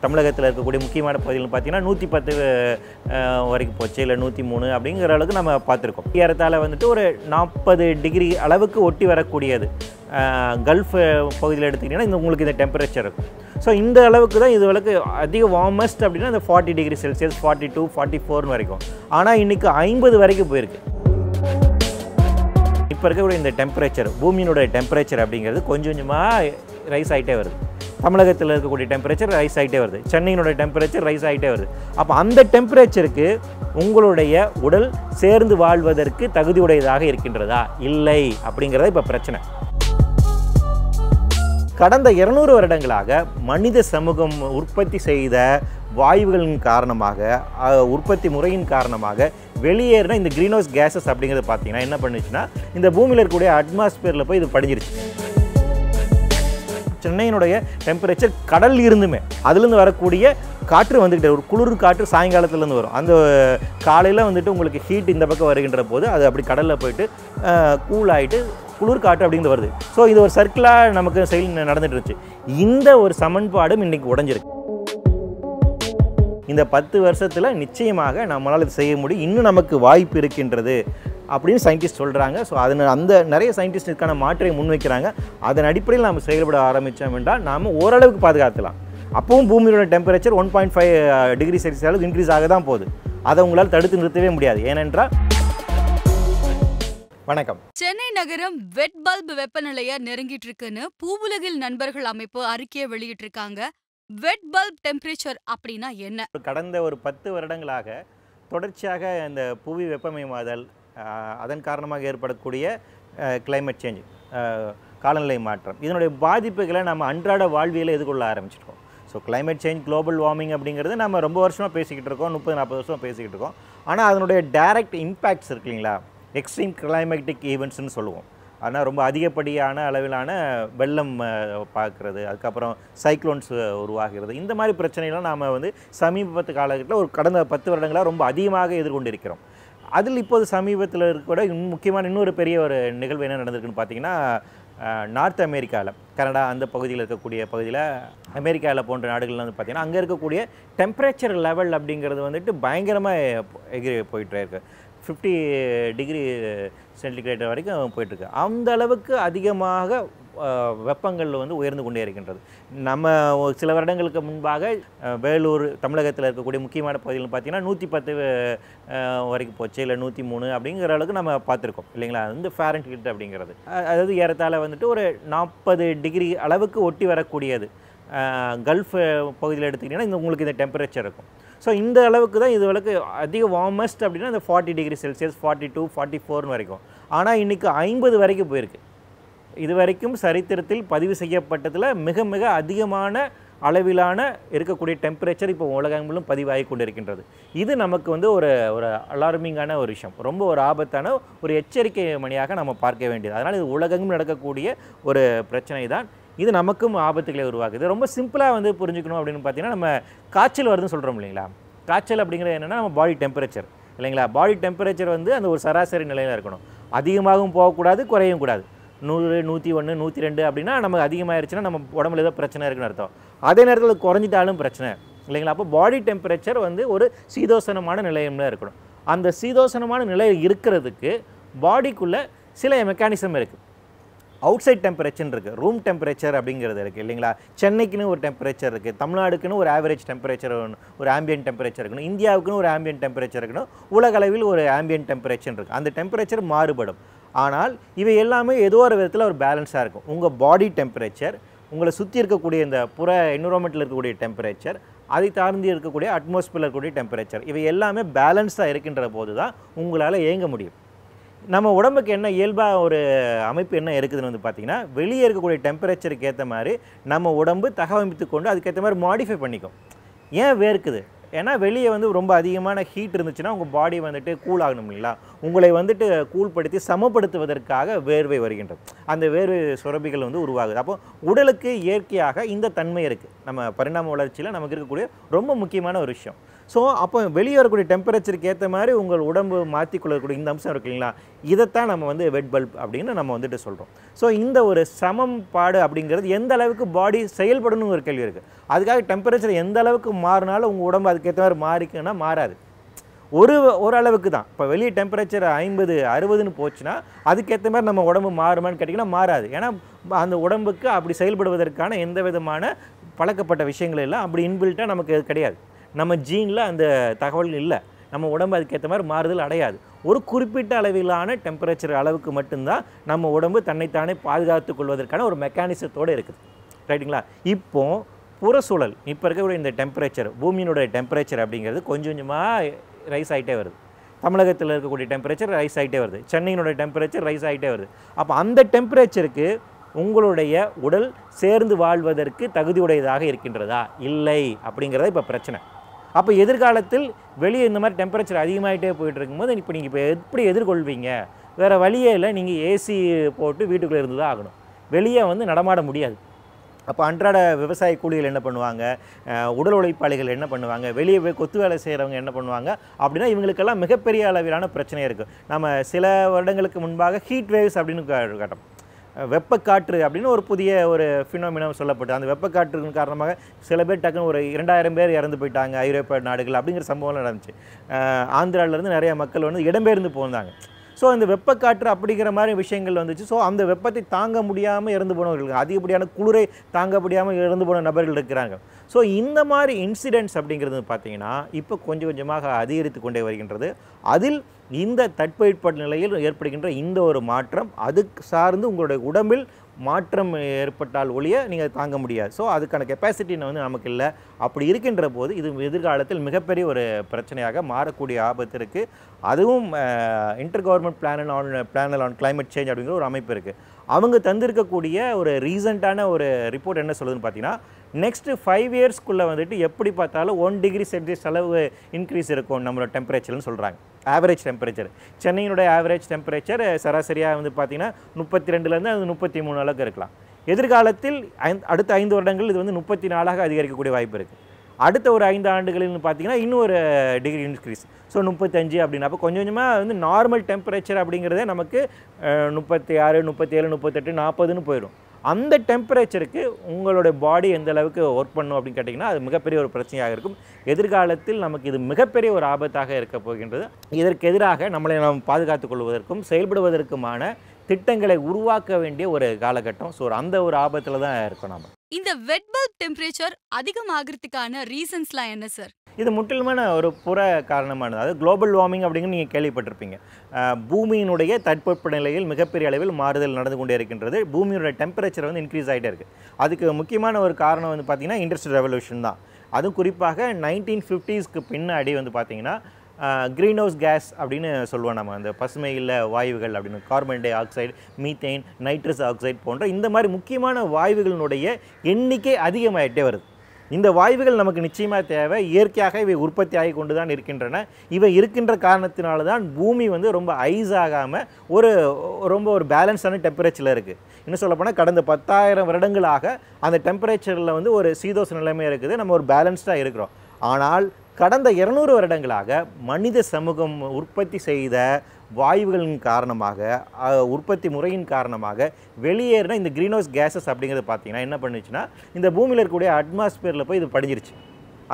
தமிழகத்தில் இருக்கக்கூடிய முக்கியமான பகுதிகள் பார்த்தீங்கன்னா நூற்றி பத்து வரைக்கும் போச்சு இல்லை நூற்றி மூணு அப்படிங்கிற அளவுக்கு நம்ம பார்த்துருக்கோம் ஏறத்தால் வந்துட்டு ஒரு நாற்பது டிகிரி அளவுக்கு ஒட்டி வரக்கூடியது கல்ஃப் பகுதியில் எடுத்துக்கிட்டிங்கன்னா இந்த உங்களுக்கு இந்த டெம்பரேச்சர் இருக்கும் ஸோ இந்த அளவுக்கு தான் இது அளவுக்கு அதிக வார்மஸ்ட் அப்படின்னா இந்த forty degree Celsius forty two forty ஃபோர்னு வரைக்கும் ஆனால் இன்றைக்கி ஐம்பது வரைக்கும் போயிருக்கு இப்போ இருக்கக்கூடிய இந்த டெம்பரேச்சர் பூமியினுடைய டெம்பரேச்சர் அப்படிங்கிறது கொஞ்சம் கொஞ்சமாக ரைஸ் ஆகிட்டே வருது தமிழகத்தில் இருக்கக்கூடிய டெம்பரேச்சர் ரைஸ் ஆகிட்டே வருது சென்னையினுடைய டெம்பரேச்சர் ரைஸ் ஆகிட்டே வருது அப்போ அந்த டெம்பரேச்சருக்கு உங்களுடைய உடல் சேர்ந்து வாழ்வதற்கு தகுதியுடையதாக இருக்கின்றதா இல்லை அப்படிங்கிறத இப்போ பிரச்சனை கடந்த இருநூறு வருடங்களாக மனித சமூகம் உற்பத்தி செய்த வாயுகளின் காரணமாக உற்பத்தி முறையின் காரணமாக வெளியேறின இந்த க்ரீன் ஹவுஸ் கேஸஸ் அப்படிங்கிறது பார்த்தீங்கன்னா என்ன பண்ணுச்சுன்னா இந்த பூமியில் இருக்கக்கூடிய அட்மாஸ்பியரில் போய் இது படிஞ்சிருச்சு சென்னையினுடைய டெம்பரேச்சர் கடல் இருந்துமே அதுலேருந்து வரக்கூடிய காற்று வந்துக்கிட்டு ஒரு குளிர் காற்று சாயங்காலத்துலேருந்து வரும் அந்த காலையில் வந்துட்டு உங்களுக்கு ஹீட் இந்த பக்கம் வருகின்ற போது அது அப்படி கடலில் போயிட்டு கூல் ஆகிட்டு குளிர் காற்று அப்படிங்கிறது வருது ஸோ இது ஒரு சர்க்கிளாக நமக்கு செயல் நடந்துட்டு இருந்துச்சு இந்த ஒரு சமன்பாடும் இன்றைக்கி உடஞ்சிருக்கு இந்த பத்து வருஷத்தில் நிச்சயமாக நம்மளால் இது செய்ய முடியும் இன்னும் நமக்கு வாய்ப்பு இருக்கின்றது அப்படின்னு சயின்டிஸ்ட் சொல்கிறாங்க ஸோ அது அந்த நிறைய சயின்டிஸ்ட் இதுக்கான மாற்றை முன்வைக்கிறாங்க அதன் அடிப்படையில் நாம் செயல்பட ஆரம்பித்தோம் என்றால் நாம் ஓரளவுக்கு பாதுகாத்துலாம் அப்பவும் பூமியோட temperature one point five degree Celsius அளவுக்கு இன்க்ரீஸ் ஆக தான் போகுது அதை உங்களால் தடுத்து நிறுத்தவே முடியாது ஏனென்றால் வணக்கம் சென்னை நகரம் வெட் பல்ப் வெப்பநிலையை நெருங்கிட்டு இருக்குன்னு பூவுலகில் நண்பர்கள் அமைப்பு அறிக்கையை வெளியிட்டிருக்காங்க வெட் பல்ப் டெம்பரேச்சர் அப்படின்னா என்ன கடந்த ஒரு பத்து வருடங்களாக தொடர்ச்சியாக இந்த புவி வெப்பமயமாதல் அதன் காரணமாக ஏற்படக்கூடிய கிளைமேட் சேஞ்ச் காலநிலை மாற்றம் இதனுடைய பாதிப்புகளை நம்ம அன்றாட வாழ்வியலை எதிர்கொள்ள ஆரம்பிச்சிருக்கோம் so climate change global warming அப்படிங்கிறது நம்ம ரொம்ப வருஷமாக பேசிக்கிட்டு இருக்கோம் முப்பது நாற்பது வருஷமாக பேசிக்கிட்டு இருக்கோம் ஆனால் அதனுடைய டைரக்ட் இம்பேக்ட்ஸ் இருக்கு இல்லைங்களா எக்ஸ்ட்ரீம் கிளைமேட்டிக் ஈவெண்ட்ஸ்னு சொல்லுவோம் ஆனால் ரொம்ப அதிகப்படியான அளவிலான வெள்ளம் பார்க்குறது அதுக்கப்புறம் சைக்ளோன்ஸ் உருவாகிறது இந்த மாதிரி பிரச்சனைகள்லாம் நாம் வந்து சமீபத்து காலகட்டத்தில் ஒரு கடந்த பத்து வருடங்களாக ரொம்ப அதிகமாக எதிர்கொண்டிருக்கிறோம் அதில் இப்போது சமீபத்தில் கூட முக்கியமான இன்னொரு பெரிய ஒரு நிகழ்வு என்ன நடந்திருக்குன்னு பார்த்தீங்கன்னா நார்த் அமெரிக்காவில் கனடா அந்த பகுதியில் இருக்கக்கூடிய பகுதியில் அமெரிக்காவில் போன்ற நாடுகளில் வந்து பார்த்திங்கன்னா அங்கே இருக்கக்கூடிய டெம்பரேச்சர் லெவல் அப்படிங்கிறது வந்துட்டு பயங்கரமாக எகிரி போயிட்டு இருக்குது ஃபிஃப்டி டிகிரி சென்டிகிரேட் வரைக்கும் போயிட்டுருக்கு அந்த அளவுக்கு அதிகமாக வெப்பங்கள் வந்து உயர்ந்து கொண்டே இருக்கின்றது நம்ம சில வருடங்களுக்கு முன்பாக வேலூர் தமிழகத்தில் இருக்கக்கூடிய முக்கியமான பகுதிகள் பார்த்திங்கன்னா நூற்றி பத்து வரைக்கும் போச்சு இல்லை நூற்றி மூணு அப்படிங்கிற அளவுக்கு நம்ம பார்த்துருக்கோம் இல்லைங்களா அது வந்து ஃபேரண்ட் கிட்ட அப்படிங்கிறது அதாவது ஏறத்தாழ வந்துட்டு ஒரு நாற்பது டிகிரி அளவுக்கு ஒட்டி வரக்கூடியது கல்ஃப் பகுதியில் எடுத்துக்கிட்டிங்கன்னா இந்த உங்களுக்கு இந்த டெம்பரேச்சர் இருக்கும் ஸோ இந்த அளவுக்கு தான் இது அதிக வார்மஸ்ட் அப்படின்னா இந்த forty degree Celsius forty two forty ஃபோர்னு வரைக்கும் ஆனால் இன்றைக்கி ஐம்பது வரைக்கும் போயிருக்கு இதுவரைக்கும் சரித்திரத்தில் பதிவு செய்யப்பட்டதில் மிக மிக அதிகமான அளவிலான இருக்கக்கூடிய டெம்பரேச்சர் இப்போ உலகங்களும் பதிவாகி கொண்டிருக்கின்றது இது நமக்கு வந்து ஒரு ஒரு அலார்மிங்கான ஒரு விஷயம் ரொம்ப ஒரு ஆபத்தான ஒரு எச்சரிக்கை மணியாக நம்ம பார்க்க வேண்டியது அதனால் இது உலகெங்கும் நடக்கக்கூடிய ஒரு பிரச்சனை தான் இது நமக்கும் ஆபத்துகளை உருவாக்குது ரொம்ப சிம்பிளாக வந்து புரிஞ்சுக்கணும் அப்படின்னு பார்த்தீங்கன்னா நம்ம காய்ச்சல் வருதுன்னு சொல்கிறோம் இல்லைங்களா காய்ச்சல் அப்படிங்கிறது என்னென்னா நம்ம பாடி டெம்பரேச்சர் இல்லைங்களா பாடி டெம்பரேச்சர் வந்து அந்த ஒரு சராசரி நிலையில் இருக்கணும் அதிகமாகவும் போகக்கூடாது குறையும் கூடாது நூறு நூற்றி ஒன்று நூற்றி ரெண்டு அப்படின்னா நமக்கு அதிகமாகிடுச்சுன்னா நம்ம உடம்புல ஏதோ பிரச்சனை இருக்குன்னு அர்த்தம் அதே நேரத்தில் குறைஞ்சிட்டாலும் பிரச்சனை இல்லைங்களா அப்போ பாடி டெம்பரேச்சர் வந்து ஒரு சீதோசனமான நிலையம்ல இருக்கணும் அந்த சீதோசனமான நிலை இருக்கிறதுக்கு பாடிக்குள்ளே சில மெக்கானிசம் இருக்குது அவுட் சைட் டெம்பரேச்சர் இருக்குது ரூம் டெம்பரேச்சர் அப்படிங்கிறது இருக்குது இல்லைங்களா சென்னைக்குன்னு ஒரு டெம்பரேச்சர் இருக்குது தமிழ்நாடுக்குன்னு ஒரு ஆவரேஜ் டெம்பரேச்சர் ஒரு ஆம்பியன் டெம்பரேச்சர் இருக்கணும் இந்தியாவுக்குன்னு ஒரு ஆம்பியன் டெம்பரேச்சர் இருக்கணும் உலகளவில் ஒரு ஆம்பியன் டெம்பரேச்சர் இருக்குது அந்த டெம்பரேச்சர் மாறுபடும் ஆனால் இவை எல்லாமே ஏதோ ஒரு விதத்தில் ஒரு பேலன்ஸாக இருக்கும் உங்கள் பாடி டெம்பரேச்சர் உங்களை சுற்றி இருக்கக்கூடிய இந்த புற என்விரான்மெண்ட்டில் இருக்கக்கூடிய டெம்பரேச்சர் அதை தாழ்ந்து இருக்கக்கூடிய அட்மாஸ்பியரில் இருக்கக்கூடிய டெம்பரேச்சர் இவை எல்லாமே பேலன்ஸாக இருக்கின்ற போது தான் உங்களால் இயங்க முடியும் நம்ம உடம்புக்கு என்ன இயல்பாக ஒரு அமைப்பு என்ன இருக்குதுன்னு வந்து பார்த்திங்கன்னா வெளியே இருக்கக்கூடிய டெம்பரேச்சருக்கு ஏற்ற மாதிரி நம்ம உடம்பு தகவமைத்து கொண்டு அதுக்கேற்ற மாதிரி மாடிஃபை பண்ணிக்கும் ஏன் வேர்க்குது ஏன்னா வெளியே வந்து ரொம்ப அதிகமான ஹீட் இருந்துச்சுன்னா உங்கள் பாடி வந்துட்டு கூல் ஆகணும் இல்லைங்களா உங்களை வந்துட்டு கூல்படுத்தி சமப்படுத்துவதற்காக வேர்வை வருகின்றது அந்த வேர்வை சுரபிகள் வந்து உருவாகுது அப்போ உடலுக்கு இயற்கையாக இந்த தன்மை இருக்குது நம்ம பரிணாம வளர்ச்சியில் நமக்கு இருக்கக்கூடிய ரொம்ப முக்கியமான ஒரு விஷயம் ஸோ அப்போ வெளியே வரக்கூடிய டெம்பரேச்சருக்கு ஏற்ற மாதிரி உங்கள் உடம்பு மாற்றிக்கொள்ளக்கூடிய இந்த அம்சம் இருக்கு இல்லைங்களா இதைத்தான் நம்ம வந்து வெட் பல்ப் அப்படின்னு நம்ம வந்துட்டு சொல்கிறோம் ஸோ இந்த ஒரு சமம் பாடு அப்படிங்கிறது எந்த அளவுக்கு பாடி செயல்படணும் ஒரு கேள்வி இருக்குது அதுக்காக டெம்பரேச்சர் எந்த அளவுக்கு மாறினாலும் உங்கள் உடம்பு அதுக்கேற்ற மாதிரி மாறிக்குன்னா மாறாது ஒரு ஓரளவுக்கு தான் இப்போ வெளியே டெம்பரேச்சர் ஐம்பது அறுபதுன்னு போச்சுன்னா அதுக்கேற்ற மாதிரி நம்ம உடம்பு மாறுமான்னு கேட்டிங்கன்னா மாறாது ஏன்னா அந்த உடம்புக்கு அப்படி செயல்படுவதற்கான எந்த விதமான பழக்கப்பட்ட விஷயங்கள் எல்லாம் அப்படி இன்பில்ட்டாக நமக்கு கிடையாது நம்ம ஜீனில் அந்த தகவல் இல்லை நம்ம உடம்பு அதுக்கேற்ற மாதிரி மாறுதல் அடையாது ஒரு குறிப்பிட்ட அளவிலான டெம்பரேச்சர் அளவுக்கு மட்டும்தான் நம்ம உடம்பு தன்னைத்தானே பாதுகாத்து கொள்வதற்கான ஒரு மெக்கானிசத்தோடு இருக்குது ரைட்டுங்களா இப்போது புறசூழல் இப்போ இருக்கக்கூடிய இந்த டெம்பரேச்சர் பூமியினுடைய டெம்பரேச்சர் அப்படிங்கிறது கொஞ்சம் கொஞ்சமாக ரைஸ் ஆகிட்டே வருது தமிழகத்தில் இருக்கக்கூடிய டெம்பரேச்சர் ரைஸ் ஆகிட்டே வருது சென்னையினுடைய டெம்பரேச்சர் ரைஸ் ஆகிட்டே வருது அப்போ அந்த டெம்பரேச்சருக்கு உங்களுடைய உடல் சேர்ந்து வாழ்வதற்கு தகுதியுடையதாக இருக்கின்றதா இல்லை அப்படிங்கிறத இப்போ பிரச்சனை அப்போ எதிர்காலத்தில் வெளியே இந்த மாதிரி டெம்பரேச்சர் அதிகமாகிட்டே போயிட்டு இருக்கும்போது இப்போ நீங்கள் இப்போ எப்படி எதிர்கொள்வீங்க வேறு வழியே இல்லை நீங்கள் ஏசி போட்டு வீட்டுக்குள்ளே இருந்து தான் ஆகணும் வெளியே வந்து நடமாட முடியாது அப்போ அன்றாட விவசாய கூலிகள் என்ன பண்ணுவாங்க உடல் உழைப்பாளிகள் என்ன பண்ணுவாங்க வெளியே போய் கொத்து வேலை செய்கிறவங்க என்ன பண்ணுவாங்க அப்படின்னா இவங்களுக்கெல்லாம் மிகப்பெரிய அளவிலான பிரச்சனை இருக்குது நம்ம சில வருடங்களுக்கு முன்பாக ஹீட் வேவ்ஸ் அப்படின்னு கட்டம் வெப்பக்காற்று அப்படின்னு ஒரு புதிய ஒரு ஃபினோமினம் சொல்லப்பட்டு அந்த வெப்பக்காற்று காரணமாக சில பேர் டக்குன்னு ஒரு இரண்டாயிரம் பேர் இறந்து போயிட்டாங்க ஐரோப்பிய நாடுகள் அப்படிங்கிற சம்பவம் நடந்துச்சு ஆந்திராவிலேருந்து நிறைய மக்கள் வந்து இடம்பெயர்ந்து போனாங்க ஸோ இந்த வெப்பக்காற்று அப்படிங்கிற மாதிரி விஷயங்கள் வந்துச்சு ஸோ அந்த வெப்பத்தை தாங்க முடியாமல் இறந்து போனவர்கள் அதிகப்படியான குளிரை தாங்க முடியாமல் இறந்து போன நபர்கள் இருக்கிறாங்க ஸோ இந்த மாதிரி இன்சிடென்ட்ஸ் அப்படிங்கிறது பார்த்தீங்கன்னா இப்போ கொஞ்சம் கொஞ்சமாக அதிகரித்து கொண்டே வருகின்றது அதில் இந்த தட்பவெட்ப நிலையில் ஏற்படுகின்ற இந்த ஒரு மாற்றம் அதுக்கு சார்ந்து உங்களுடைய உடம்பில் மாற்றம் ஏற்பட்டால் ஒழிய நீங்கள் தாங்க முடியாது ஸோ அதுக்கான கெப்பாசிட்டின்னு வந்து நமக்கு இல்லை அப்படி இருக்கின்ற போது இது எதிர்காலத்தில் மிகப்பெரிய ஒரு பிரச்சனையாக மாறக்கூடிய ஆபத்து இருக்குது அதுவும் inter government panel on panel on climate change அப்படிங்கிற ஒரு அமைப்பு இருக்குது அவங்க தந்திருக்கக்கூடிய ஒரு ரீசண்டான ஒரு ரிப்போர்ட் என்ன சொல்லுதுன்னு பார்த்தீங்கன்னா நெக்ஸ்ட்டு ஃபைவ் இயர்ஸ்க்குள்ளே வந்துட்டு எப்படி பார்த்தாலும் ஒன் டிகிரி செல்சியஸ் அளவு இன்க்ரீஸ் இருக்கும் நம்மளோட டெம்பரேச்சர்னு சொல்கிறாங்க ஆவரேஜ் டெம்பரேச்சர் சென்னையினுடைய ஆவரேஜ் டெம்பரேச்சர் சராசரியாக வந்து பார்த்திங்கன்னா முப்பத்தி ரெண்டுலேருந்து அது முப்பத்தி மூணு அளவுக்கு இருக்கலாம் எதிர்காலத்தில் அடுத்த ஐந்து வருடங்கள் இது வந்து முப்பத்தி நாலாக அதிகரிக்கக்கூடிய வாய்ப்பு இருக்குது அடுத்த ஒரு ஐந்து ஆண்டுகள்னு பார்த்தீங்கன்னா இன்னொரு டிகிரி இன்க்ரீஸ் ஸோ முப்பத்தஞ்சு அப்படின்னா அப்போ கொஞ்சம் கொஞ்சமாக வந்து நார்மல் டெம்பரேச்சர் அப்படிங்கிறதே நமக்கு முப்பத்தி ஆறு முப்பத்தி ஏழு முப்பத்தெட்டு நாற்பதுன்னு போயிடும் அந்த டெம்பரேச்சருக்கு உங்களுடைய பாடி எந்த அளவுக்கு ஒர்க் பண்ணும் அப்படின்னு கேட்டிங்கன்னா அது மிகப்பெரிய ஒரு பிரச்சனையாக இருக்கும் எதிர்காலத்தில் நமக்கு இது மிகப்பெரிய ஒரு ஆபத்தாக இருக்க போகின்றது இதற்கு எதிராக நம்மளை நாம் பாதுகாத்துக் கொள்வதற்கும் செயல்படுவதற்குமான திட்டங்களை உருவாக்க வேண்டிய ஒரு காலகட்டம் ஸோ அந்த ஒரு ஆபத்தில் தான் இருக்கோம் நம்ம இந்த வெட் பல்ப் டெம்பரேச்சர் அதிகமாகிறதுக்கான ரீசன்ஸ்லாம் என்ன சார் இது முற்றிலுமான ஒரு புற காரணமானது அதாவது குளோபல் வார்மிங் அப்படிங்கிற நீங்கள் கேள்விப்பட்டிருப்பீங்க பூமியினுடைய தட்பவெப்ப நிலையில் மிகப்பெரிய அளவில் மாறுதல் நடந்து கொண்டே இருக்கின்றது பூமியோட டெம்பரேச்சர் வந்து இன்க்ரீஸ் ஆகிட்டே இருக்குது அதுக்கு முக்கியமான ஒரு காரணம் வந்து பார்த்திங்கன்னா இண்டஸ்ட்ரியல் ரெவல்யூஷன் தான் அதுவும் குறிப்பாக நைன்டீன் ஃபிஃப்டிஸ்க்கு பின்னாடி வந்து பார்த்திங்கன்னா க்ரீன் ஹவுஸ் கேஸ் அப்படின்னு சொல்லுவோம் நம்ம அந்த பசுமை இல்லை வாயுகள் அப்படின்னு carbon dioxide methane nitrous oxide போன்ற இந்த மாதிரி முக்கியமான வாயுகளினுடைய எண்ணிக்கை அதிகமாகிட்டே வருது இந்த வாய்வுகள் நமக்கு நிச்சயமாக தேவை இயற்கையாக இவை உற்பத்தி ஆகி கொண்டு தான் இருக்கின்றன இவை இருக்கின்ற காரணத்தினால தான் பூமி வந்து ரொம்ப ஐஸ் ஆகாமல் ஒரு ரொம்ப ஒரு பேலன்ஸான டெம்பரேச்சரில் இருக்குது இன்னும் சொல்லப்போனால் கடந்த பத்தாயிரம் வருடங்களாக அந்த டெம்பரேச்சரில் வந்து ஒரு சீதோஷ நிலைமை இருக்குது நம்ம ஒரு பேலன்ஸ்டாக இருக்கிறோம் ஆனால் கடந்த இருநூறு வருடங்களாக மனித சமூகம் உற்பத்தி செய்த வாயுகளின் காரணமாக உற்பத்தி முறையின் காரணமாக வெளியேறின இந்த க்ரீன் ஹவுஸ் கேஸஸ் அப்படிங்கிறது பார்த்தீங்கன்னா என்ன பண்ணுச்சுன்னா இந்த பூமியில் இருக்கக்கூடிய அட்மாஸ்பியரில் போய் இது படிஞ்சிருச்சு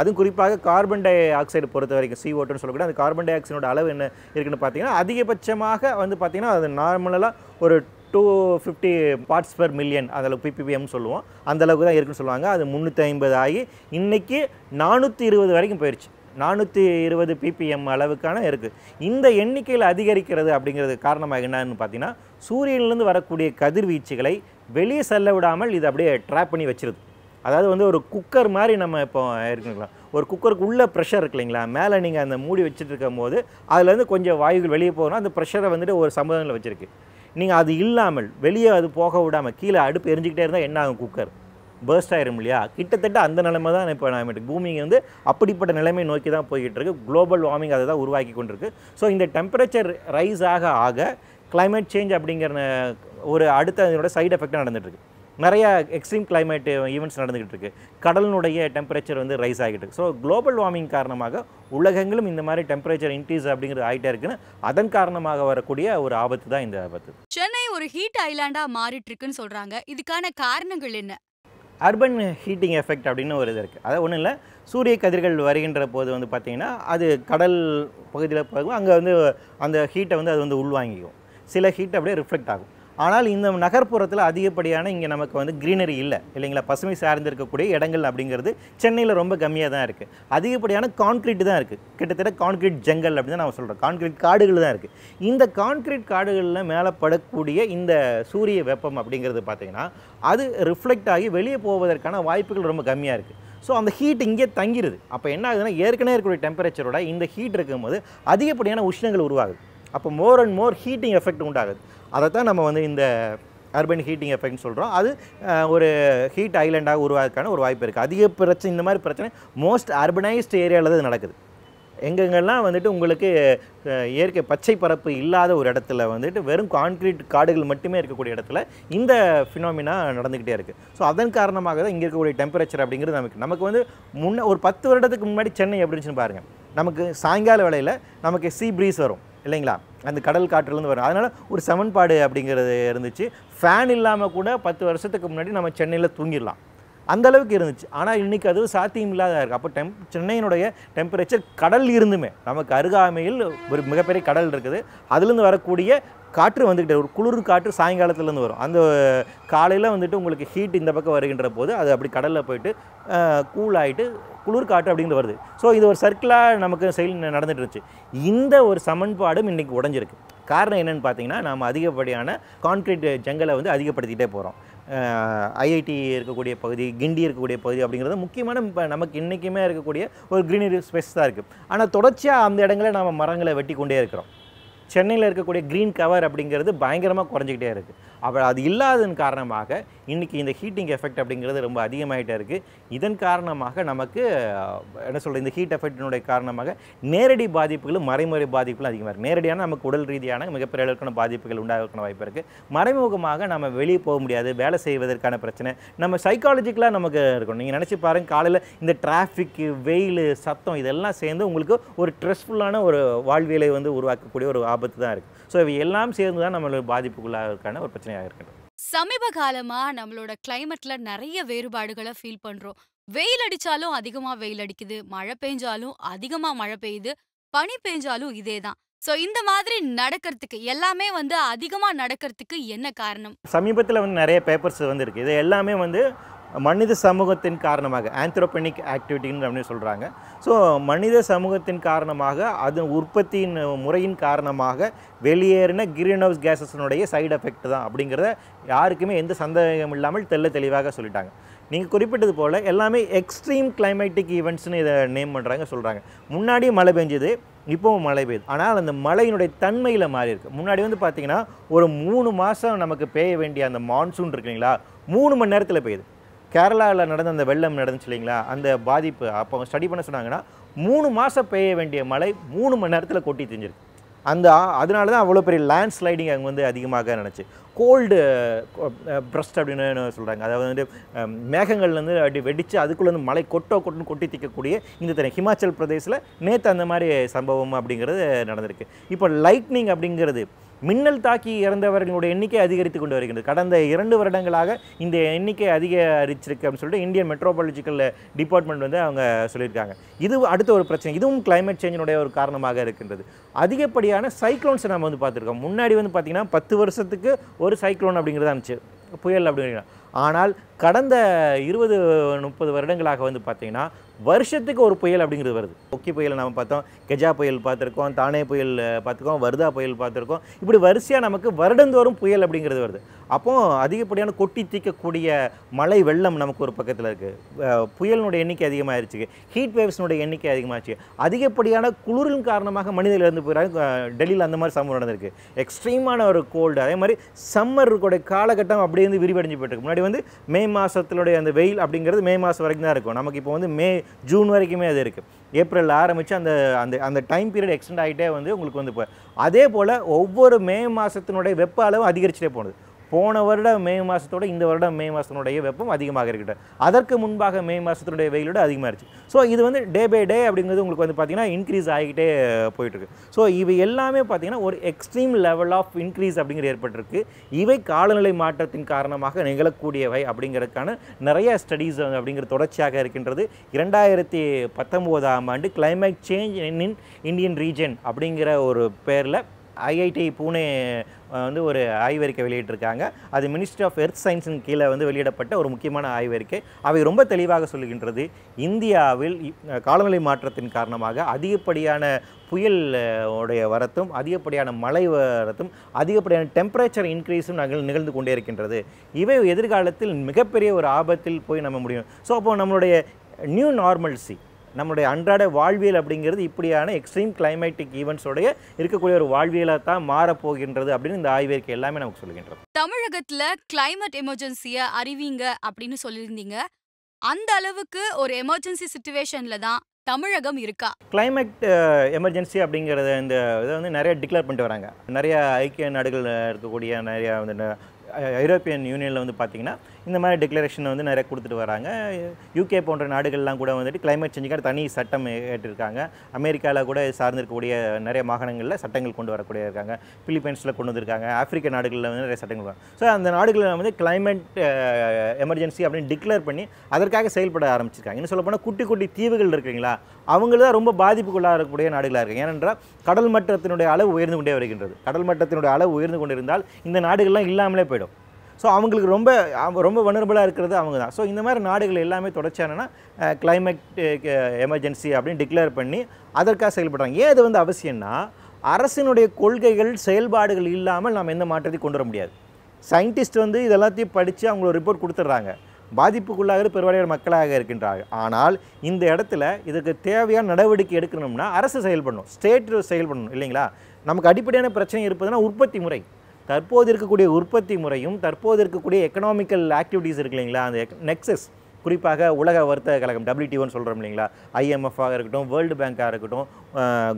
அதுவும் குறிப்பாக கார்பன் டை ஆக்சைடு பொறுத்த வரைக்கும் சி ஓட்டுன்னு சொல்லக்கூடிய அந்த கார்பன் டை ஆக்சைடோட அளவு என்ன இருக்குன்னு பார்த்தீங்கன்னா அதிகபட்சமாக வந்து பார்த்திங்கன்னா அது நார்மலாக ஒரு two fifty parts per million அதில் பிபிபிஎம் சொல்லுவோம் அந்தளவுக்கு தான் இருக்குன்னு சொல்லுவாங்க அது முந்நூற்றி ஐம்பது ஆகி இன்றைக்கி நானூற்றி இருபது வரைக்கும் போயிடுச்சு நானூற்றி இருபது பிபிஎம் அளவுக்கான இருக்குது இந்த எண்ணிக்கையில் அதிகரிக்கிறது அப்படிங்கிறது காரணமாக என்னன்னு பார்த்தீங்கன்னா சூரியன்லேருந்து வரக்கூடிய கதிர்வீச்சுகளை வெளியே செல்ல விடாமல் இது அப்படியே ட்ராப் பண்ணி வச்சிருது அதாவது வந்து ஒரு குக்கர் மாதிரி நம்ம இப்போ ஒரு குக்கருக்கு உள்ள ப்ரெஷர் இருக்கு இல்லைங்களா மேலே நீங்கள் அந்த மூடி வச்சுட்டு இருக்கும் போது அதுலேருந்து கொஞ்சம் வாயுகள் வெளியே போகணும் அந்த ப்ரெஷரை வந்துட்டு ஒரு சம்பவங்களில் வச்சுருக்கு நீங்கள் அது இல்லாமல் வெளியே அது போக விடாமல் கீழே அடுப்பு எரிஞ்சிக்கிட்டே இருந்தால் என்ன ஆகும் குக்கர் பேர்ஸ்ட் ஆயிரும் இல்லையா கிட்டத்தட்ட அந்த நிலைமை தான் இப்போ நம்ம பூமிங்க வந்து அப்படிப்பட்ட நிலைமை நோக்கி தான் போய்கிட்டு இருக்கு குளோபல் வார்மிங் அதை தான் உருவாக்கி கொண்டிருக்கு ஸோ இந்த டெம்பரேச்சர் ரைஸ் ஆக ஆக கிளைமேட் சேஞ்ச் அப்படிங்கிற ஒரு அடுத்த இதோட சைடு எஃபெக்டாக நடந்துகிட்ருக்கு நிறையா எக்ஸ்ட்ரீம் கிளைமேட் ஈவெண்ட்ஸ் நடந்துகிட்டு இருக்கு கடலினுடைய டெம்பரேச்சர் வந்து ரைஸ் ஆகிட்டு இருக்கு ஸோ குளோபல் வார்மிங் காரணமாக உலகங்களும் இந்த மாதிரி டெம்பரேச்சர் இன்க்ரீஸ் அப்படிங்கிறது ஆகிட்டே இருக்குன்னு அதன் காரணமாக வரக்கூடிய ஒரு ஆபத்து தான் இந்த ஆபத்து சென்னை ஒரு ஹீட் ஐலாண்டா மாறிட்டு இருக்குன்னு சொல்றாங்க இதுக்கான காரணங்கள் என்ன அர்பன் ஹீட்டிங் எஃபெக்ட் அப்படின்னு ஒரு இது இருக்குது அதாவது ஒன்றும் இல்லை சூரிய கதிர்கள் வருகின்ற போது வந்து பார்த்திங்கன்னா அது கடல் பகுதியில் போகும் அங்கே வந்து அந்த ஹீட்டை வந்து அது வந்து உள்வாங்கிக்கும் சில ஹீட் அப்படியே ரிஃப்ளெக்ட் ஆகும் ஆனால் இந்த நகர்ப்புறத்தில் அதிகப்படியான இங்கே நமக்கு வந்து க்ரீனரி இல்லை இல்லைங்களா பசுமை சார்ந்து இருக்கக்கூடிய இடங்கள் அப்படிங்கிறது சென்னையில் ரொம்ப கம்மியாக தான் இருக்குது அதிகப்படியான கான்க்ரீட் தான் இருக்குது கிட்டத்தட்ட கான்க்ரீட் ஜங்கல் அப்படின்னு தான் நான் சொல்கிறோம் கான்க்ரீட் காடுகள் தான் இருக்குது இந்த கான்க்ரீட் காடுகளில் மேலே படக்கூடிய இந்த சூரிய வெப்பம் அப்படிங்கிறது பார்த்திங்கன்னா அது ரிஃப்ளெக்ட் ஆகி வெளியே போவதற்கான வாய்ப்புகள் ரொம்ப கம்மியாக இருக்குது ஸோ அந்த ஹீட் இங்கே தங்கிடுது அப்போ என்ன ஆகுதுன்னா ஏற்கனவே இருக்கக்கூடிய டெம்பரேச்சரோட இந்த ஹீட் இருக்கும்போது அதிகப்படியான உஷ்ணங்கள் உருவாகுது அப்போ more and more heating effect உண்டாகுது அதை தான் நம்ம வந்து இந்த அர்பன் ஹீட்டிங் எஃபெக்ட்னு சொல்கிறோம் அது ஒரு ஹீட் ஐலண்டாக உருவாக்கான ஒரு வாய்ப்பு இருக்குது அதிக பிரச்சனை இந்த மாதிரி பிரச்சனை மோஸ்ட் அர்பனைஸ்ட் ஏரியாவில் தான் நடக்குது எங்கெங்கெல்லாம் வந்துட்டு உங்களுக்கு இயற்கை பச்சை பரப்பு இல்லாத ஒரு இடத்துல வந்துட்டு வெறும் கான்கிரீட் காடுகள் மட்டுமே இருக்கக்கூடிய இடத்துல இந்த ஃபினாமினா நடந்துக்கிட்டே இருக்குது ஸோ அதன் காரணமாக தான் இங்கே இருக்கக்கூடிய டெம்பரேச்சர் அப்படிங்கிறது நமக்கு நமக்கு வந்து முன்ன ஒரு பத்து வருடத்துக்கு முன்னாடி சென்னை எப்படி இருந்துச்சுன்னு பாருங்கள் நமக்கு சாயங்கால வேலையில் நமக்கு சீ ப்ரீஸ் வரும் இல்லைங்களா அந்த கடல் காற்றுலேருந்து வரும் அதனால் ஒரு சமன்பாடு அப்படிங்கிறது இருந்துச்சு ஃபேன் இல்லாமல் கூட பத்து வருஷத்துக்கு முன்னாடி நம்ம சென்னையில் தூங்கிடலாம் அந்தளவுக்கு இருந்துச்சு ஆனால் இன்றைக்கி அது சாத்தியம் இல்லாத இருக்குது அப்போ டெம் சென்னையினுடைய டெம்பரேச்சர் கடல் இருந்துமே நமக்கு அருகாமையில் ஒரு மிகப்பெரிய கடல் இருக்குது அதுலேருந்து வரக்கூடிய காற்று வந்துக்கிட்டு ஒரு குளிர் காற்று சாயங்காலத்துலேருந்து வரும் அந்த காலையில் வந்துட்டு உங்களுக்கு ஹீட் இந்த பக்கம் வருகின்ற போது அது அப்படி கடலில் போயிட்டு கூல் ஆகிட்டு குளிர் காற்று அப்படிங்கிறது வருது ஸோ இது ஒரு சர்க்கிளாக நமக்கு செயல் நடந்துகிட்டு இருந்துச்சு இந்த ஒரு சமன்பாடும் இன்றைக்கி உடஞ்சிருக்கு காரணம் என்னென்னு பார்த்தீங்கன்னா நாம் அதிகப்படியான கான்க்ரீட் ஜங்கலை வந்து அதிகப்படுத்திக்கிட்டே போகிறோம் ஐஐடி இருக்கக்கூடிய பகுதி கிண்டி இருக்கக்கூடிய பகுதி அப்படிங்கிறது முக்கியமான இப்போ நமக்கு இன்றைக்குமே இருக்கக்கூடிய ஒரு க்ரீனரி ஸ்பேஸ் தான் இருக்குது ஆனால் தொடர்ச்சியாக அந்த இடங்களில் நம்ம மரங்களை வெட்டி கொண்டே இருக்கிறோம் சென்னையில் இருக்கக்கூடிய க்ரீன் கவர் அப்படிங்கிறது பயங்கரமாக குறைஞ்சிக்கிட்டே இருக்குது அப்போ அது இல்லாததன் காரணமாக இன்றைக்கி இந்த ஹீட்டிங் எஃபெக்ட் அப்படிங்கிறது ரொம்ப அதிகமாகிட்டே இருக்குது இதன் காரணமாக நமக்கு என்ன சொல்கிறது இந்த ஹீட் எஃபெக்டினுடைய காரணமாக நேரடி பாதிப்புகளும் மறைமுறை பாதிப்புகளும் அதிகமாக இருக்குது நேரடியான நமக்கு உடல் ரீதியான மிகப்பெரிய அளவுக்கான பாதிப்புகள் உண்டாகிறதுக்கான வாய்ப்பு இருக்குது மறைமுகமாக நம்ம வெளியே போக முடியாது வேலை செய்வதற்கான பிரச்சனை நம்ம சைக்காலஜிக்கலாக நமக்கு இருக்கணும் நீங்கள் நினச்சி பாருங்கள் காலையில் இந்த டிராஃபிக்கு வெயில் சத்தம் இதெல்லாம் சேர்ந்து உங்களுக்கு ஒரு ஸ்ட்ரெஸ்ஃபுல்லான ஒரு வாழ்வியலை வந்து உருவாக்கக்கூடிய ஒரு ஆபத்து தான் இருக்குது ஸோ இவை எல்லாம் சேர்ந்து தான் நம்மளுடைய பாதிப்புக்குள்ளாகிறதுக்கான ஒரு பிரச்சனை பிரச்சனையாக இருக்கட்டும் சமீப காலமாக நம்மளோட கிளைமேட்டில் நிறைய வேறுபாடுகளை ஃபீல் பண்ணுறோம் வெயில் அடித்தாலும் அதிகமாக வெயில் அடிக்குது மழை பெஞ்சாலும் அதிகமாக மழை பெய்யுது பனி பெஞ்சாலும் இதே தான் ஸோ இந்த மாதிரி நடக்கிறதுக்கு எல்லாமே வந்து அதிகமாக நடக்கிறதுக்கு என்ன காரணம் சமீபத்தில் வந்து நிறைய பேப்பர்ஸ் வந்து இருக்கு இது எல்லாமே வந்து மனித சமூகத்தின் காரணமாக ஆந்த்ரோபெனிக் ஆக்டிவிட்டின்னு அப்படின்னு சொல்கிறாங்க ஸோ மனித சமூகத்தின் காரணமாக அது உற்பத்தியின் முறையின் காரணமாக வெளியேறின கிரீன் ஹவுஸ் கேஸஸினுடைய சைடு எஃபெக்ட் தான் அப்படிங்கிறத யாருக்குமே எந்த சந்தேகம் இல்லாமல் தெல்ல தெளிவாக சொல்லிட்டாங்க நீங்கள் குறிப்பிட்டது போல் எல்லாமே எக்ஸ்ட்ரீம் கிளைமேட்டிக் ஈவெண்ட்ஸ்னு இதை நேம் பண்ணுறாங்க சொல்கிறாங்க முன்னாடி மழை பெஞ்சது இப்போவும் மழை பெய்யுது ஆனால் அந்த மழையினுடைய தன்மையில் மாறி இருக்குது முன்னாடி வந்து பார்த்திங்கன்னா ஒரு மூணு மாதம் நமக்கு பெய்ய வேண்டிய அந்த மான்சூன் இருக்குங்களா மூணு மணி நேரத்தில் பெய்யுது கேரளாவில் நடந்த அந்த வெள்ளம் நடந்துச்சு இல்லைங்களா அந்த பாதிப்பு அப்போ ஸ்டடி பண்ண சொன்னாங்கன்னா மூணு மாதம் பெய்ய வேண்டிய மழை மூணு மணி நேரத்தில் கொட்டி தெரிஞ்சிருக்கு அந்த அதனால தான் அவ்வளோ பெரிய லேண்ட் ஸ்லைடிங் அங்கே வந்து அதிகமாக நினச்சி கோல்டு ப்ரஸ்ட் அப்படின்னு சொல்கிறாங்க அதாவது வந்து மேகங்கள்லேருந்து அப்படி வெடித்து அதுக்குள்ளேருந்து மலை கொட்டோ கொட்டுன்னு கொட்டி திக்கக்கூடிய இந்த தனி ஹிமாச்சல் பிரதேசில் நேற்று அந்த மாதிரி சம்பவம் அப்படிங்கிறது நடந்திருக்கு இப்போ லைட்னிங் அப்படிங்கிறது மின்னல் தாக்கி இறந்தவர்களுடைய எண்ணிக்கை அதிகரித்து கொண்டு வருகின்றது கடந்த இரண்டு வருடங்களாக இந்த எண்ணிக்கை அதிகரிச்சிருக்கு அப்படின்னு சொல்லிட்டு இந்தியன் மெட்ரோபாலஜிக்கல் டிபார்ட்மெண்ட் வந்து அவங்க சொல்லியிருக்காங்க இது அடுத்த ஒரு பிரச்சனை இதுவும் கிளைமேட் சேஞ்சினுடைய ஒரு காரணமாக இருக்கின்றது அதிகப்படியான சைக்ளோன்ஸை நம்ம வந்து பார்த்துருக்கோம் முன்னாடி வந்து பார்த்திங்கன்னா பத்து வருஷத்துக்கு ஒரு சைக்ளோன் அப்படிங்கிறதா இருந்துச்சு புயல் அப்படின்னு ஆனால் கடந்த இருபது முப்பது வருடங்களாக வந்து பார்த்தீங்கன்னா வருஷத்துக்கு ஒரு புயல் அப்படிங்கிறது வருது ஒக்கி புயல் நம்ம பார்த்தோம் கெஜா புயல் பார்த்துருக்கோம் தானே புயல் பார்த்துருக்கோம் வருதா புயல் பார்த்துருக்கோம் இப்படி வரிசையாக நமக்கு வருடந்தோறும் புயல் அப்படிங்கிறது வருது அப்போது அதிகப்படியான கொட்டி தீக்கக்கூடிய மழை வெள்ளம் நமக்கு ஒரு பக்கத்தில் இருக்குது புயலினுடைய எண்ணிக்கை அதிகமாகிருச்சு ஹீட் வேவ்ஸ்னுடைய எண்ணிக்கை அதிகமாகிடுச்சு அதிகப்படியான குளிரின் காரணமாக மனிதர்கள் இருந்து போயிடறாங்க டெல்லியில் அந்த மாதிரி சம்பவம் நடந்திருக்கு எக்ஸ்ட்ரீமான ஒரு கோல்டு அதே மாதிரி சம்மர் சம்மருடைய காலகட்டம் அப்படியே வந்து விரிவடைஞ்சு போயிட்டு முன்னாடி வந்து மே மாதத்தினுடைய அந்த வெயில் அப்படிங்கிறது மே மாதம் வரைக்கும் தான் இருக்கும் நமக்கு இப்போ வந்து மே ஜூன் வரைக்குமே அது இருக்குது ஏப்ரலில் ஆரம்பித்து அந்த அந்த அந்த டைம் பீரியட் எக்ஸ்டெண்ட் ஆகிட்டே வந்து உங்களுக்கு வந்து இப்போ அதே போல் ஒவ்வொரு மே மாதத்தினுடைய வெப்ப அளவு அதிகரிச்சுட்டே போனது போன வருட மே மாதத்தோட இந்த வருடம் மே மாதத்தினுடைய வெப்பம் அதிகமாக இருக்கட்டும் அதற்கு முன்பாக மே மாதத்தினுடைய வெயிலோட அதிகமாக இருந்துச்சு ஸோ இது வந்து டே பை டே அப்படிங்கிறது உங்களுக்கு வந்து பார்த்திங்கன்னா இன்க்ரீஸ் ஆகிக்கிட்டே போயிட்டுருக்கு ஸோ இவை எல்லாமே பார்த்திங்கன்னா ஒரு எக்ஸ்ட்ரீம் லெவல் ஆஃப் இன்க்ரீஸ் அப்படிங்கிற ஏற்பட்டிருக்கு இவை காலநிலை மாற்றத்தின் காரணமாக நிகழக்கூடியவை அப்படிங்கிறதுக்கான நிறைய ஸ்டடீஸ் அப்படிங்கிற தொடர்ச்சியாக இருக்கின்றது இரண்டாயிரத்தி பத்தொம்போதாம் ஆண்டு climate change in in Indian region அப்படிங்கிற ஒரு பேரில் ஐஐடி பூனே வந்து ஒரு ஆய்வறிக்கை வெளியிட்டிருக்காங்க அது மினிஸ்ட்ரி ஆஃப் எர்த் சயின்ஸின் கீழே வந்து வெளியிடப்பட்ட ஒரு முக்கியமான ஆய்வறிக்கை அவை ரொம்ப தெளிவாக சொல்கின்றது இந்தியாவில் காலநிலை மாற்றத்தின் காரணமாக அதிகப்படியான புயல் உடைய வரத்தும் அதிகப்படியான மழை வரத்தும் அதிகப்படியான டெம்பரேச்சர் இன்க்ரீஸும் நாங்கள் நிகழ்ந்து கொண்டே இருக்கின்றது இவை எதிர்காலத்தில் மிகப்பெரிய ஒரு ஆபத்தில் போய் நம்ம முடியும் ஸோ அப்போது நம்மளுடைய நியூ நார்மல்சி நம்மளுடைய அன்றாட வாழ்வியல் அப்படிங்கிறது இப்படியான எக்ஸ்ட்ரீம் கிளைமேட்டிக் ஈவெண்ட்ஸோடைய இருக்கக்கூடிய ஒரு வாழ்வியலாக தான் மாறப்போகின்றது அப்படின்னு இந்த ஆய்வேற்கை எல்லாமே நமக்கு சொல்லுகின்றோம் தமிழகத்தில் கிளைமேட் எமர்ஜென்சியை அறிவிங்க அப்படின்னு சொல்லியிருந்தீங்க அந்த அளவுக்கு ஒரு எமர்ஜென்சி சுச்சுவேஷனில் தான் தமிழகம் இருக்கா கிளைமேட் எமர்ஜென்சி அப்படிங்கிறத இந்த இதை வந்து நிறைய டிக்ளேர் பண்ணிட்டு வராங்க நிறைய ஐக்கிய நாடுகள் இருக்கக்கூடிய நிறைய ஐரோப்பியன் யூனியனில் வந்து பார்த்திங்கன்னா இந்த மாதிரி டிக்ளரேஷனை வந்து நிறைய கொடுத்துட்டு வராங்க யூகே போன்ற நாடுகள்லாம் கூட வந்துட்டு கிளைமேட் சேஞ்சுக்கான தனி சட்டம் ஏற்றிருக்காங்க அமெரிக்காவில் கூட சார்ந்திருக்கக்கூடிய நிறைய மாகாணங்களில் சட்டங்கள் கொண்டு வரக்கூடிய இருக்காங்க பிலிப்பைன்ஸில் கொண்டு வந்திருக்காங்க ஆப்பிரிக்க நாடுகளில் வந்து நிறைய சட்டங்கள் வரும் ஸோ அந்த நாடுகளில் வந்து கிளைமேட் எமர்ஜென்சி அப்படின்னு டிக்ளேர் பண்ணி அதற்காக செயல்பட ஆரம்பிச்சிருக்காங்க இன்னும் சொல்ல போனால் குட்டி குட்டி தீவுகள் இருக்குங்களா அவங்கள தான் ரொம்ப பாதிப்புக்குள்ளாக இருக்கக்கூடிய நாடுகளாக இருக்குது ஏனென்றால் கடல் மட்டத்தினுடைய அளவு உயர்ந்து கொண்டே வருகின்றது கடல் மட்டத்தினுடைய அளவு உயர்ந்து கொண்டிருந்தால் இந்த நாடுகள்லாம் இல்லாமலே போயிடும் ஸோ அவங்களுக்கு ரொம்ப ரொம்ப வனர்பலாக இருக்கிறது அவங்க தான் ஸோ இந்த மாதிரி நாடுகள் எல்லாமே தொடர்ச்சியானனா கிளைமேட் எமர்ஜென்சி அப்படின்னு டிக்ளேர் பண்ணி அதற்காக செயல்படுறாங்க ஏன் அது வந்து அவசியம்னா அரசினுடைய கொள்கைகள் செயல்பாடுகள் இல்லாமல் நாம் எந்த மாற்றத்தையும் கொண்டு வர முடியாது சயின்டிஸ்ட் வந்து இதெல்லாத்தையும் படித்து அவங்கள ரிப்போர்ட் கொடுத்துட்றாங்க பாதிப்புக்குள்ளாகிற பெருவாரியான மக்களாக இருக்கின்றார்கள் ஆனால் இந்த இடத்துல இதுக்கு தேவையான நடவடிக்கை எடுக்கணும்னா அரசு செயல்படணும் ஸ்டேட் செயல்படணும் இல்லைங்களா நமக்கு அடிப்படையான பிரச்சனை இருப்பதுன்னா உற்பத்தி முறை தற்போது இருக்கக்கூடிய உற்பத்தி முறையும் தற்போது இருக்கக்கூடிய எக்கனாமிக்கல் ஆக்டிவிட்டீஸ் இருக்கு இல்லைங்களா அந்த நெக்ஸஸ் குறிப்பாக உலக வர்த்தக கழகம் டபிள்யூடிஓன்னு சொல்கிறோம் இல்லைங்களா ஐஎம்எஃப்பாக இருக்கட்டும் வேர்ல்டு பேங்காக இருக்கட்டும்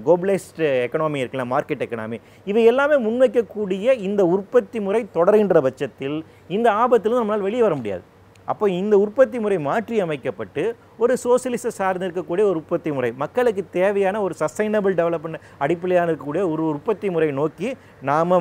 குளோபலைஸ்ட் எக்கனாமி இருக்கலாம் மார்க்கெட் எக்கனாமி இவை எல்லாமே முன்வைக்கக்கூடிய இந்த உற்பத்தி முறை தொடர்கின்ற பட்சத்தில் இந்த ஆபத்திலும் நம்மளால் வெளியே வர முடியாது அப்போ இந்த உற்பத்தி முறை மாற்றி அமைக்கப்பட்டு ஒரு சோசியலிச சார்ந்து இருக்கக்கூடிய ஒரு உற்பத்தி முறை மக்களுக்கு தேவையான ஒரு சஸ்டைனபிள் டெவலப்மெண்ட் அடிப்படையான இருக்கக்கூடிய ஒரு உற்பத்தி முறை நோக்கி நாம்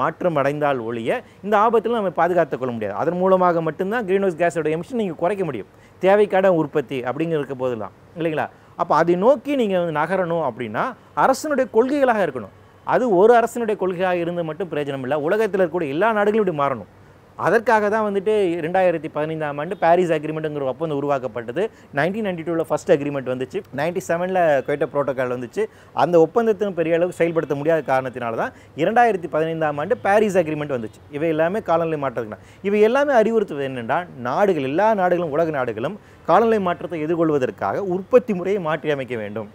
மாற்றம் அடைந்தால் ஒழிய இந்த ஆபத்தில் நம்ம பாதுகாத்துக் கொள்ள முடியாது அதன் மூலமாக மட்டும்தான் க்ரீன் ஹவுஸ் கேஸோட எமிஷன் நீங்கள் குறைக்க முடியும் தேவைக்கான உற்பத்தி அப்படிங்கிற இருக்க போதெல்லாம் இல்லைங்களா அப்போ அதை நோக்கி நீங்கள் வந்து நகரணும் அப்படின்னா அரசனுடைய கொள்கைகளாக இருக்கணும் அது ஒரு அரசனுடைய கொள்கையாக இருந்து மட்டும் பிரயோஜனம் இல்லை உலகத்தில் இருக்கக்கூடிய எல்லா நாடுகளும் இப்படி மாறணும் அதற்காக தான் வந்துட்டு ரெண்டாயிரத்தி பதினைந்தாம் ஆண்டு பாரிஸ் அக்ரிமெண்ட்டுங்கிற ஒப்பந்தம் உருவாக்கப்பட்டது நைன்டீன் நைன்டி டூவில் ஃபஸ்ட் அக்ரிமெண்ட் வந்துச்சு நைன்டி செவனில் கொய்ட்ட ப்ரோட்டோக்கால் வந்துச்சு அந்த ஒப்பந்தத்தின் பெரிய அளவு செயல்படுத்த முடியாத காரணத்தினால தான் இரண்டாயிரத்தி பதினைந்தாம் ஆண்டு பாரிஸ் அக்ரிமெண்ட் வந்துச்சு இவை எல்லாமே காலநிலை மாற்றத்துக்கு இவை எல்லாமே அறிவுறுத்துவது என்னென்னா நாடுகள் எல்லா நாடுகளும் உலக நாடுகளும் காலநிலை மாற்றத்தை எதிர்கொள்வதற்காக உற்பத்தி முறையை மாற்றி அமைக்க வேண்டும்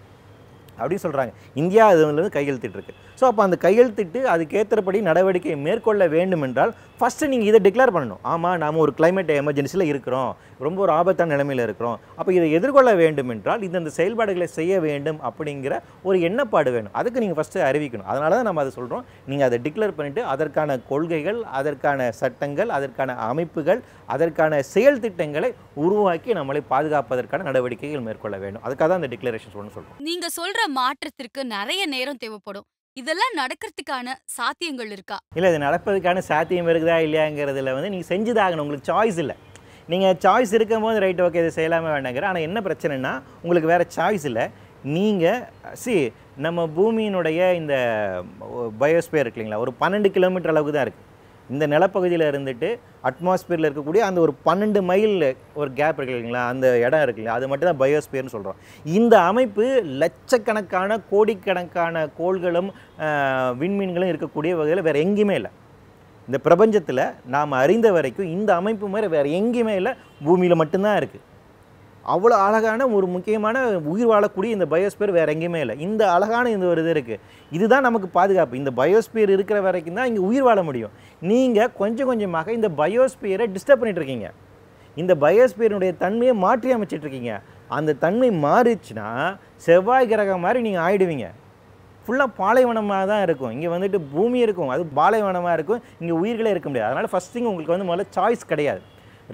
அப்படின்னு சொல்கிறாங்க இந்தியா அதுலேருந்து இருக்கு ஸோ அப்போ அந்த கையெழுத்திட்டு அதுக்கேற்றபடி நடவடிக்கை மேற்கொள்ள வேண்டும் என்றால் ஃபஸ்ட்டு நீங்கள் இதை டிக்ளேர் பண்ணணும் ஆமாம் நாம் ஒரு கிளைமேட் எமர்ஜென்சியில் இருக்கிறோம் ரொம்ப ஒரு ஆபத்தான நிலைமையில் இருக்கிறோம் அப்போ இதை எதிர்கொள்ள வேண்டும் என்றால் இந்தந்த செயல்பாடுகளை செய்ய வேண்டும் அப்படிங்கிற ஒரு எண்ணப்பாடு வேணும் அதுக்கு நீங்கள் ஃபஸ்ட்டு அறிவிக்கணும் அதனால தான் நம்ம அதை சொல்கிறோம் நீங்கள் அதை டிக்ளேர் பண்ணிவிட்டு அதற்கான கொள்கைகள் அதற்கான சட்டங்கள் அதற்கான அமைப்புகள் அதற்கான செயல் திட்டங்களை உருவாக்கி நம்மளை பாதுகாப்பதற்கான நடவடிக்கைகள் மேற்கொள்ள வேண்டும் அதுக்காக தான் அந்த டிக்ளரேஷன் சொல்லணும் சொல்கிறோம் நீங்கள் சொல்கிற மாற்றத்திற்கு நிறைய நேரம் தேவைப்படும் இதெல்லாம் நடக்கிறதுக்கான சாத்தியங்கள் இருக்கா இல்லை இது நடப்பதுக்கான சாத்தியம் இருக்குதா இல்லையாங்கிறதுல வந்து நீங்கள் செஞ்சுதாகணும் உங்களுக்கு சாய்ஸ் இல்லை நீங்கள் சாய்ஸ் இருக்கும்போது ரைட் ஓகே இதை செய்யலாமே வேண்டாங்கிற ஆனால் என்ன பிரச்சனைனா உங்களுக்கு வேறு சாய்ஸ் இல்லை நீங்கள் சி நம்ம பூமியினுடைய இந்த பயோஸ்பியர் இருக்கு இல்லைங்களா ஒரு பன்னெண்டு கிலோமீட்டர் அளவுக்கு தான் இருக்குது இந்த நிலப்பகுதியில் இருந்துட்டு அட்மாஸ்பியரில் இருக்கக்கூடிய அந்த ஒரு பன்னெண்டு மைல் ஒரு கேப் இருக்கு இல்லைங்களா அந்த இடம் இருக்கு இல்லையா அது மட்டும் தான் பயோஸ்பியர்னு சொல்கிறோம் இந்த அமைப்பு லட்சக்கணக்கான கோடிக்கணக்கான கோள்களும் விண்மீன்களும் இருக்கக்கூடிய வகையில் வேறு எங்கேயுமே இல்லை இந்த பிரபஞ்சத்தில் நாம் அறிந்த வரைக்கும் இந்த அமைப்பு மாதிரி வேறு எங்கேயுமே இல்லை பூமியில் மட்டும்தான் இருக்குது அவ்வளோ அழகான ஒரு முக்கியமான உயிர் வாழக்கூடிய இந்த பயோஸ்பியர் வேறு எங்கேயுமே இல்லை இந்த அழகான இந்த ஒரு இது இருக்குது இதுதான் நமக்கு பாதுகாப்பு இந்த பயோஸ்பியர் இருக்கிற வரைக்கும் தான் இங்கே உயிர் வாழ முடியும் நீங்கள் கொஞ்சம் கொஞ்சமாக இந்த பயோஸ்பியரை டிஸ்டர்ப் பண்ணிகிட்ருக்கீங்க இந்த பயோஸ்பியரினுடைய தன்மையை மாற்றி அமைச்சிட்ருக்கீங்க அந்த தன்மை மாறிச்சுன்னா செவ்வாய் கிரகம் மாதிரி நீங்கள் ஆயிடுவீங்க ஃபுல்லாக பாலைவனமாக தான் இருக்கும் இங்கே வந்துட்டு பூமி இருக்கும் அது பாலைவனமாக இருக்கும் இங்கே உயிர்களே இருக்க முடியாது அதனால் ஃபஸ்ட் திங் உங்களுக்கு வந்து முதல்ல சாய்ஸ் கிடையாது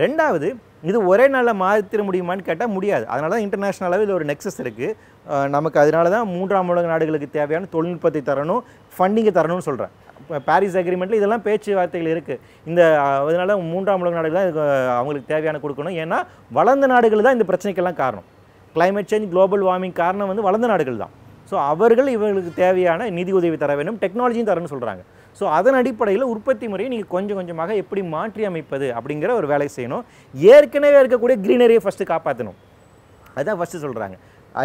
ரெண்டாவது இது ஒரே நாளில் மாறித்திர முடியுமான்னு கேட்டால் முடியாது அதனால தான் இன்டர்நேஷ்னல் அளவில் ஒரு நெக்ஸஸ் இருக்குது நமக்கு அதனால தான் மூன்றாம் உலக நாடுகளுக்கு தேவையான தொழில்நுட்பத்தை தரணும் ஃபண்டிங்கை தரணும்னு சொல்கிறேன் இப்போ பாரிஸ் அக்ரிமெண்ட்டில் இதெல்லாம் பேச்சுவார்த்தைகள் இருக்குது இந்த அதனால் மூன்றாம் உலக நாடுகள் தான் அவங்களுக்கு தேவையான கொடுக்கணும் ஏன்னா வளர்ந்த நாடுகள் தான் இந்த பிரச்சனைக்கெல்லாம் காரணம் கிளைமேட் சேஞ்ச் குளோபல் வார்மிங் காரணம் வந்து வளர்ந்த நாடுகள் தான் ஸோ அவர்கள் இவர்களுக்கு தேவையான நிதி உதவி தர வேண்டும் டெக்னாலஜியும் தரணும்னு சொல்கிறாங்க ஸோ அதன் அடிப்படையில் உற்பத்தி முறையை நீங்கள் கொஞ்சம் கொஞ்சமாக எப்படி மாற்றி அமைப்பது அப்படிங்கிற ஒரு வேலை செய்யணும் ஏற்கனவே இருக்கக்கூடிய க்ரீனரியை ஃபஸ்ட்டு காப்பாற்றணும் அதுதான் ஃபஸ்ட்டு சொல்கிறாங்க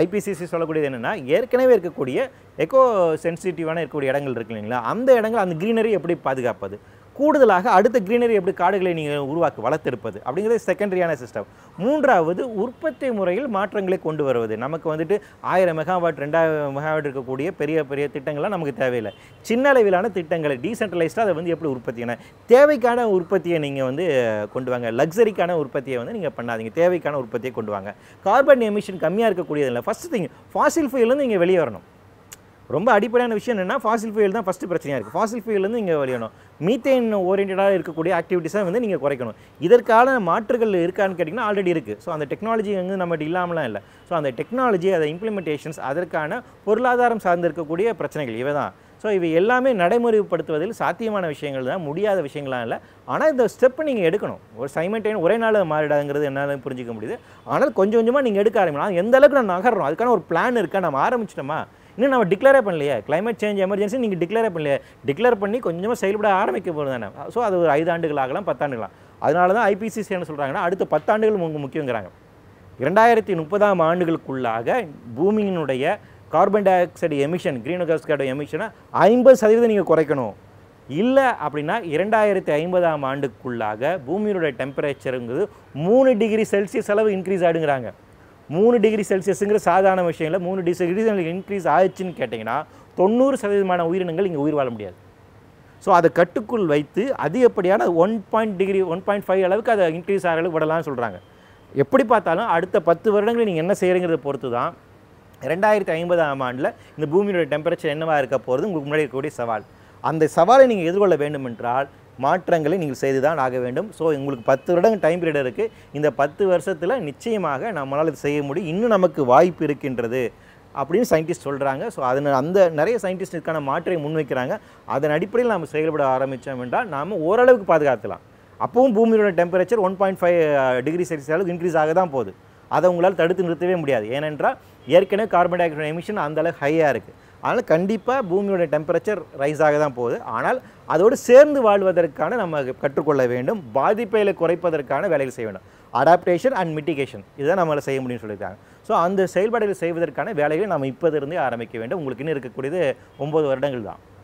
ஐபிசிசி சொல்லக்கூடியது என்னென்னா ஏற்கனவே இருக்கக்கூடிய எக்கோ சென்சிட்டிவான இருக்கக்கூடிய இடங்கள் இருக்கு இல்லைங்களா அந்த இடங்கள் அந்த க்ரீனரி எப்படி பாதுகாப்பது கூடுதலாக அடுத்த கிரீனரி எப்படி காடுகளை நீங்கள் உருவாக்கி வளர்த்தெடுப்பது அப்படிங்கிறது செகண்டரியான சிஸ்டம் மூன்றாவது உற்பத்தி முறையில் மாற்றங்களை கொண்டு வருவது நமக்கு வந்துட்டு ஆயிரம் மெகாவாட் ரெண்டாயிரம் மெகாவாட் இருக்கக்கூடிய பெரிய பெரிய திட்டங்கள்லாம் நமக்கு தேவையில்லை சின்ன அளவிலான திட்டங்களை டீசென்ட்ரலைஸ்டாக அதை வந்து எப்படி உற்பத்தியான தேவைக்கான உற்பத்தியை நீங்கள் வந்து கொண்டு வாங்க லக்ஸரிக்கான உற்பத்தியை வந்து நீங்கள் பண்ணாதீங்க தேவைக்கான உற்பத்தியை கொண்டு வாங்க கார்பன் எமிஷன் கம்மியாக இருக்கக்கூடியது இல்லை ஃபஸ்ட் திங் ஃபாசில் ஃபுயிலேருந்து நீங்கள் வெளியே வரணும் ரொம்ப அடிப்படையான விஷயம் என்னென்னா ஃபாசில் ஃபியூல் தான் ஃபஸ்ட்டு பிரச்சனையாக இருக்குது ஃபாசில் ஃபியூல்லேருந்து இங்கே வழியணும் மீத்தேன் ஓரியன்டாக இருக்கக்கூடிய ஆக்டிவிட்டீஸாக வந்து நீங்கள் குறைக்கணும் இதற்கான மாற்றுகள் இருக்கான்னு கேட்டிங்கன்னா ஆல்ரெடி இருக்குது ஸோ அந்த டெக்னாலஜி வந்து நம்மகிட்ட இல்லாமலாம் இல்லை ஸோ அந்த டெக்னாலஜி அதை இம்ப்ளிமெண்டேஷன்ஸ் அதற்கான பொருளாதாரம் சார்ந்து இருக்கக்கூடிய பிரச்சனைகள் இவை தான் ஸோ இவை எல்லாமே நடைமுறைப்படுத்துவதில் சாத்தியமான விஷயங்கள் தான் முடியாத விஷயங்களாம் இல்லை ஆனால் இந்த ஸ்டெப்பை நீங்கள் எடுக்கணும் ஒரு சைமெண்டைன் ஒரே நாள் மாறிடாதுங்கிறது என்னால் புரிஞ்சிக்க முடியுது ஆனால் கொஞ்சம் கொஞ்சமாக நீங்கள் எடுக்க ஆரம்பிக்கணும் எந்த அளவுக்கு நான் நகர்றோம் அதுக்கான ஒரு பிளான் இருக்கா நம்ம ஆரம்பிச்சிட்டோமா இன்னும் நம்ம டிக்ளேரே பண்ணலையே கிளைமேட் சேஞ்ச் எமர்ஜென்சி நீங்கள் டிக்ளேரே பண்ணலையே டிக்ளேர் பண்ணி கொஞ்சமாக செயல்பட ஆரம்பிக்க போகிறது தானே ஸோ அது ஒரு ஐந்து ஆண்டுகள் ஆகலாம் பத்தாண்டுகளாம் அதனால தான் ஐபிசிசி என்ன சொல்கிறாங்கன்னா அடுத்த பத்தாண்டுகள் உங்கள் முக்கியங்கிறாங்க இரண்டாயிரத்தி முப்பதாம் ஆண்டுகளுக்குள்ளாக பூமியினுடைய carbon dioxide emission green card எமிஷனை ஐம்பது சதவீதம் நீங்கள் குறைக்கணும் இல்லை அப்படின்னா இரண்டாயிரத்தி ஐம்பதாம் ஆண்டுக்குள்ளாக பூமியினுடைய டெம்பரேச்சருங்கிறது மூணு டிகிரி செல்சியஸ் அளவு இன்க்ரீஸ் ஆடுங்கிறாங்க மூணு டிகிரி செல்சியஸுங்கிற சாதாரண விஷயங்களில் மூணு மூணு டிகிரி இன்க்ரீஸ் ஆயிடுச்சுன்னு கேட்டிங்கன்னா தொண்ணூறு சதவீதமான உயிரினங்கள் இங்கே உயிர் வாழ முடியாது ஸோ அதை கட்டுக்குள் வைத்து அதிகப்படியான one point degree one point five அளவுக்கு அதை இன்க்ரீஸ் ஆகிற அளவுக்கு விடலாம்னு சொல்கிறாங்க எப்படி பார்த்தாலும் அடுத்த பத்து வருடங்களில் நீங்கள் என்ன செய்கிறீங்கிறத பொறுத்து தான் ரெண்டாயிரத்தி ஐம்பதாம் ஆண்டில் இந்த பூமியோட டெம்பரேச்சர் என்னவாக இருக்க போகிறது உங்களுக்கு முன்னாடி இருக்கக்கூடிய சவால் அந்த சவாலை நீங்கள் எதிர்கொள்ள வேண்டும் என்றால் மாற்றங்களை நீங்கள் செய்து தான் ஆக வேண்டும் ஸோ உங்களுக்கு பத்து வருடம் டைம் பீரியட் இருக்குது இந்த பத்து வருஷத்தில் நிச்சயமாக நம்மளால் இது செய்ய முடியும் இன்னும் நமக்கு வாய்ப்பு இருக்கின்றது அப்படின்னு சயின்டிஸ்ட் சொல்கிறாங்க ஸோ அதன் அந்த நிறைய சயின்டிஸ்ட் இதுக்கான மாற்றை முன்வைக்கிறாங்க அதன் அடிப்படையில் நாம் செயல்பட ஆரம்பித்தோம் என்றால் நாம் ஓரளவுக்கு பாதுகாத்துலாம் அப்பவும் பூமியோட temperature one point five degree Celsius அளவுக்கு இன்க்ரீஸ் ஆக தான் போகுது அதை உங்களால் தடுத்து நிறுத்தவே முடியாது ஏனென்றால் ஏற்கனவே கார்பன் டை ஆக்சைடு எமிஷன் அந்தளவுக்கு ஹையாக இருக்குது அதனால் கண்டிப்பாக பூமியோட டெம்பரேச்சர் ரைஸ் ஆக தான் போகுது ஆனால் அதோடு சேர்ந்து வாழ்வதற்கான நம்ம கற்றுக்கொள்ள வேண்டும் பாதிப்பைகளை குறைப்பதற்கான வேலைகள் செய்ய வேண்டும் அடாப்டேஷன் அண்ட் மிட்டிகேஷன் இதுதான் நம்மளால் செய்ய முடியும்னு சொல்லியிருக்காங்க ஸோ அந்த செயல்பாடுகளை செய்வதற்கான வேலைகளை நம்ம இப்போதிருந்தே ஆரம்பிக்க வேண்டும் உங்களுக்கு இன்னும் இருக்கக்கூடியது ஒம்பது வருடங்கள் தான்